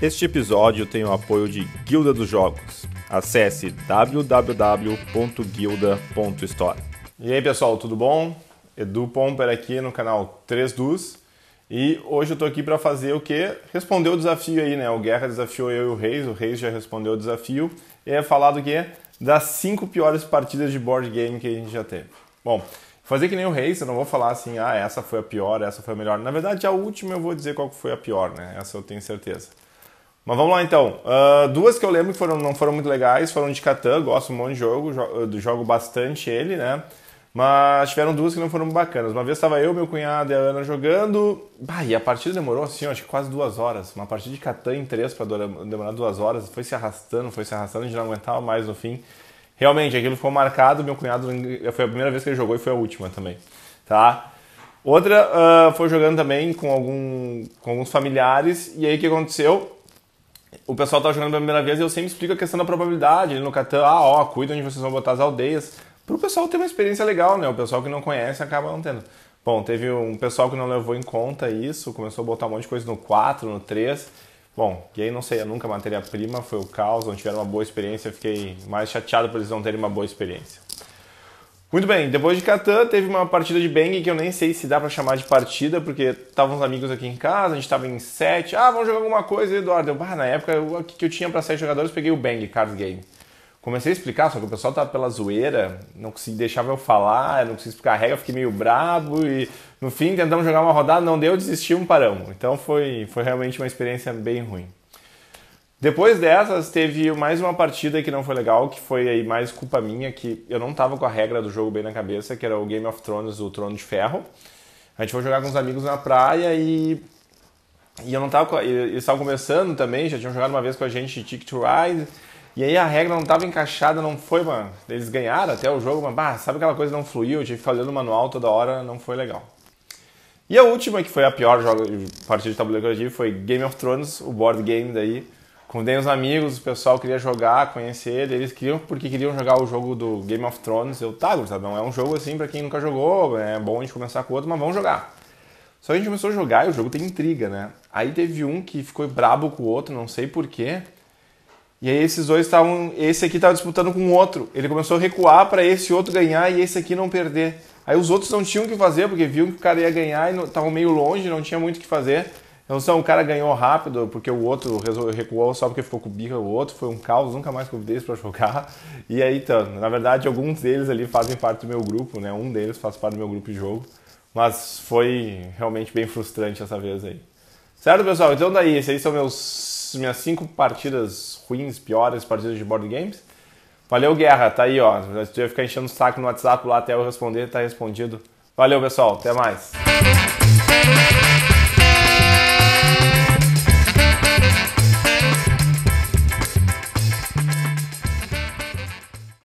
Este episódio tem o apoio de Guilda dos Jogos. Acesse www.guilda.store. E aí pessoal, tudo bom? Edu Pomper aqui no canal 3 Dus. E hoje eu tô aqui para fazer o que? Responder o desafio aí, né? O Guerra desafiou eu e o Reis, o Reis já respondeu o desafio. E é falar do que? Das cinco piores partidas de board game que a gente já teve. Bom, fazer que nem o Reis, eu não vou falar assim, ah, essa foi a pior, essa foi a melhor. Na verdade, a última eu vou dizer qual foi a pior, né? Essa eu tenho certeza. Mas vamos lá então. Uh, duas que eu lembro que foram, não foram muito legais foram de Catan, gosto um monte de jogo, jogo, jogo bastante ele, né? Mas tiveram duas que não foram bacanas. Uma vez estava eu, meu cunhado e a Ana jogando. Bah, e a partida demorou assim, acho que quase duas horas. Uma partida de Catan em três para demorar duas horas. Foi se arrastando, foi se arrastando, a gente não aguentava mais no fim. Realmente, aquilo ficou marcado. Meu cunhado foi a primeira vez que ele jogou e foi a última também. Tá? Outra uh, foi jogando também com, algum, com alguns familiares. E aí o que aconteceu? o pessoal tá jogando pela primeira vez e eu sempre explico a questão da probabilidade ali no Catan. Ah, ó, cuida onde vocês vão botar as aldeias. Para o pessoal ter uma experiência legal, né? O pessoal que não conhece acaba não tendo. Bom, teve um pessoal que não levou em conta isso, começou a botar um monte de coisa no 4, no 3. Bom, e aí não sei, é nunca matéria-prima foi o caos, não tiveram uma boa experiência, fiquei mais chateado por eles não terem uma boa experiência. Muito bem, depois de Catan teve uma partida de Bang que eu nem sei se dá para chamar de partida, porque estavam os amigos aqui em casa, a gente estava em sete. Ah, vamos jogar alguma coisa, Eduardo. Eu, na época o que eu tinha para sete jogadores, peguei o Bang card Game. Comecei a explicar, só que o pessoal tava pela zoeira, não consegui deixar eu falar, não consegui explicar a regra, fiquei meio brabo e no fim tentamos jogar uma rodada, não deu, desistimos, paramos. Então foi, foi realmente uma experiência bem ruim. Depois dessas, teve mais uma partida que não foi legal, que foi aí mais culpa minha, que eu não tava com a regra do jogo bem na cabeça, que era o Game of Thrones, o Trono de Ferro. A gente foi jogar com os amigos na praia e. E eu não tava. Eles estavam começando também, já tinham jogado uma vez com a gente Ticket to Ride. E aí a regra não tava encaixada, não foi, mano. Eles ganharam até o jogo, mas bah, sabe aquela coisa não fluiu, eu tive que ficar olhando o manual toda hora, não foi legal. E a última, que foi a pior jogo, partida de tabuleiro que eu tive, foi Game of Thrones, o board game daí Convidei uns amigos, o pessoal queria jogar, conhecer, eles queriam porque queriam jogar o jogo do Game of Thrones. Eu, tá, sabe? é um jogo assim para quem nunca jogou, é bom a gente começar com outro, mas vamos jogar. Só que a gente começou a jogar e o jogo tem intriga, né? Aí teve um que ficou brabo com o outro, não sei porquê. E aí esses dois estavam. Esse aqui estava disputando com o outro. Ele começou a recuar para esse outro ganhar e esse aqui não perder. Aí os outros não tinham o que fazer, porque viam que o cara ia ganhar e estavam meio longe, não tinha muito o que fazer. Então, é um cara ganhou rápido porque o outro recuou só porque ficou com birra, o outro foi um caos, nunca mais convidei eles para jogar. E aí, então, na verdade, alguns deles ali fazem parte do meu grupo, né? Um deles faz parte do meu grupo de jogo. Mas foi realmente bem frustrante essa vez aí. Certo, pessoal? Então, daí, essas aí são meus, minhas cinco partidas ruins, piores partidas de board games. Valeu, Guerra, tá aí, ó. Se tu ia ficar enchendo o saco no WhatsApp lá até eu responder, tá respondido. Valeu, pessoal, até mais.